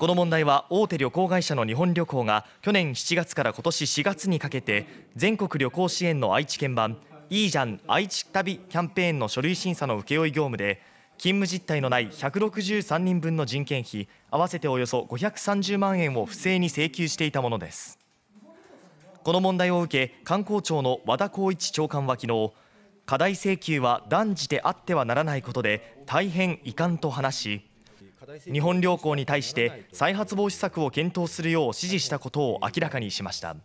この問題は大手旅行会社の日本旅行が去年7月から今年4月にかけて全国旅行支援の愛知県版いいじゃん愛知旅キャンペーンの書類審査の請負業務で勤務実態のない163人分の人件費合わせておよそ530万円を不正に請求していたものですこの問題を受け観光庁の和田光一長官は昨日過大請求は断じてあってはならないことで大変遺憾と話し日本旅行に対して再発防止策を検討するよう指示したことを明らかにしました。